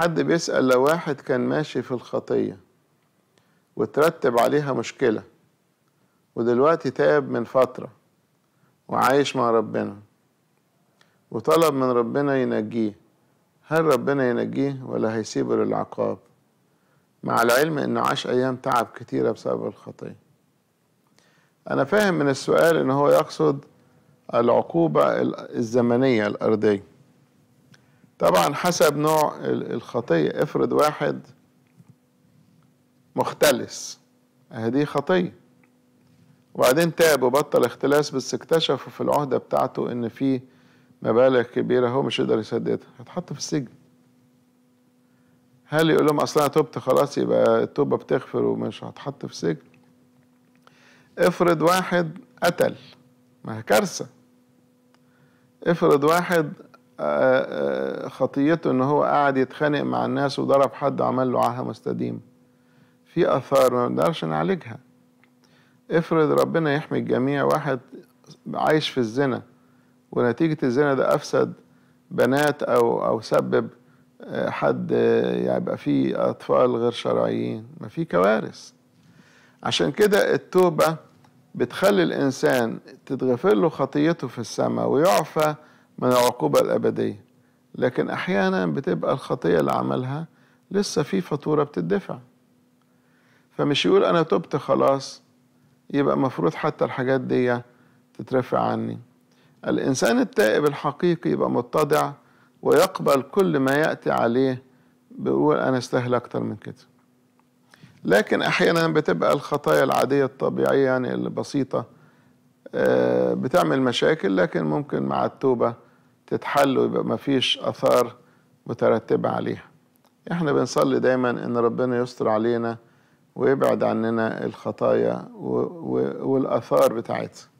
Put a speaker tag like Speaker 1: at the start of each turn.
Speaker 1: حد بيسأل لو واحد كان ماشي في الخطية وترتب عليها مشكلة ودلوقتي تاب من فترة وعايش مع ربنا وطلب من ربنا ينجيه هل ربنا ينجيه ولا هيسيبه للعقاب مع العلم انه عاش ايام تعب كتيرة بسبب الخطية انا فاهم من السؤال ان هو يقصد العقوبة الزمنية الارضية طبعا حسب نوع الخطية افرض واحد مختلس هذه خطية وبعدين تاب وبطل اختلاس بس اكتشفوا في العهدة بتاعته ان في مبالغ كبيرة هو مش يقدر يسددها هيتحط في السجن هل يقول لهم اصل انا تبت خلاص يبقى التوبة بتغفر ومش هتحط في السجن افرض واحد قتل ما هي كارثة افرض واحد آه، آه، خطيته ان هو قاعد يتخانق مع الناس وضرب حد وعمل له عاهه مستديم في اثار ما نقدرش نعالجها افرض ربنا يحمي الجميع واحد عايش في الزنا ونتيجه الزنا ده افسد بنات او او سبب آه، حد يبقى فيه اطفال غير شرعيين ما في كوارث عشان كده التوبه بتخلي الانسان تتغفر له خطيته في السماء ويعفى من العقوبة الأبدية لكن أحيانا بتبقى الخطية اللي عملها لسه في فاتورة بتدفع فمش يقول أنا تبت خلاص يبقى المفروض حتى الحاجات دي تترفع عني الإنسان التائب الحقيقي يبقى متضع ويقبل كل ما يأتي عليه بيقول أنا استاهل أكتر من كده لكن أحيانا بتبقى الخطايا العادية الطبيعية يعني البسيطة آه، بتعمل مشاكل لكن ممكن مع التوبة تتحل ويبقى مفيش آثار مترتبة عليها احنا بنصلي دايما ان ربنا يستر علينا ويبعد عننا الخطايا والآثار بتاعتها